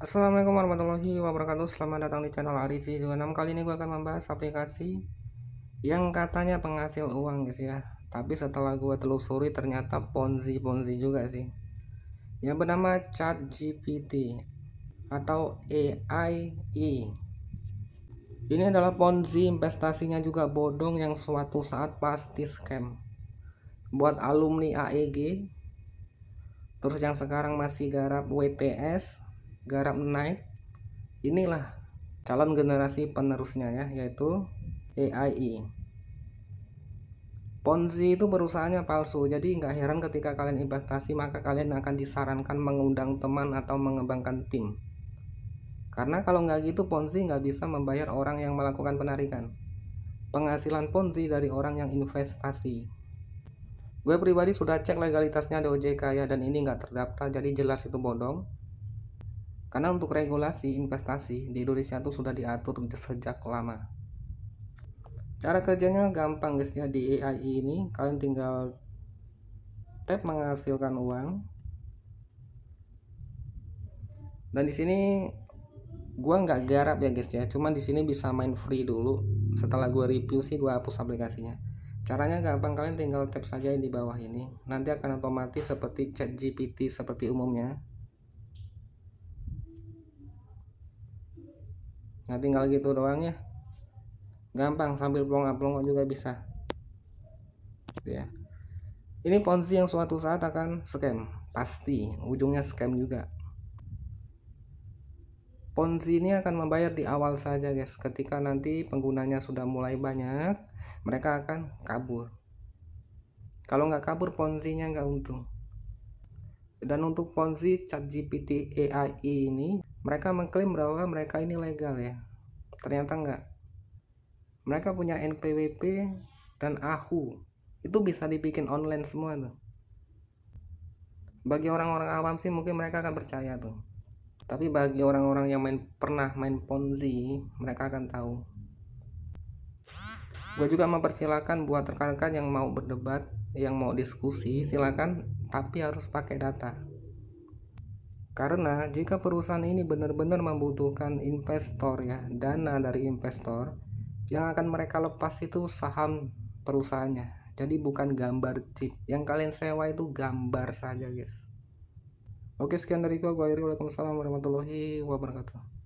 Assalamualaikum warahmatullahi wabarakatuh Selamat datang di channel arisi 26 Kali ini gue akan membahas aplikasi Yang katanya penghasil uang guys ya Tapi setelah gue telusuri ternyata ponzi-ponzi juga sih Yang bernama ChatGPT Atau AIE Ini adalah ponzi investasinya juga bodong yang suatu saat pasti scam Buat alumni AEG Terus yang sekarang masih garap WTS garap naik inilah calon generasi penerusnya ya yaitu AIE Ponzi itu perusahaannya palsu jadi nggak heran ketika kalian investasi maka kalian akan disarankan mengundang teman atau mengembangkan tim karena kalau nggak gitu Ponzi nggak bisa membayar orang yang melakukan penarikan penghasilan Ponzi dari orang yang investasi Gue pribadi sudah cek legalitasnya di OJK ya dan ini nggak terdaftar jadi jelas itu bodong. Karena untuk regulasi investasi di Indonesia itu sudah diatur sejak lama. Cara kerjanya gampang guys ya di AI ini kalian tinggal tap menghasilkan uang. Dan di sini gua nggak garap ya guys ya, cuman di sini bisa main free dulu. Setelah gua review sih gua hapus aplikasinya. Caranya gampang kalian tinggal tap saja di bawah ini. Nanti akan otomatis seperti chat GPT seperti umumnya nah tinggal gitu doang ya gampang sambil plongak-plongok juga bisa gitu ya ini ponzi yang suatu saat akan scam pasti ujungnya scam juga Ponzi ini akan membayar di awal saja guys ketika nanti penggunanya sudah mulai banyak mereka akan kabur kalau nggak kabur Ponzinya nggak untung dan untuk Ponzi GPT AI ini mereka mengklaim bahwa mereka ini legal ya. Ternyata enggak. Mereka punya NPWP dan AHU. Itu bisa dibikin online semua tuh. Bagi orang-orang awam sih mungkin mereka akan percaya tuh. Tapi bagi orang-orang yang main pernah main Ponzi, mereka akan tahu. Gue juga mempersilahkan buat rekan-rekan yang mau berdebat, yang mau diskusi, silakan, tapi harus pakai data. Karena jika perusahaan ini benar-benar membutuhkan investor ya, dana dari investor, yang akan mereka lepas itu saham perusahaannya. Jadi bukan gambar chip. Yang kalian sewa itu gambar saja, guys. Oke, sekian dari gua. Gua Waalaikumsalam warahmatullahi wabarakatuh.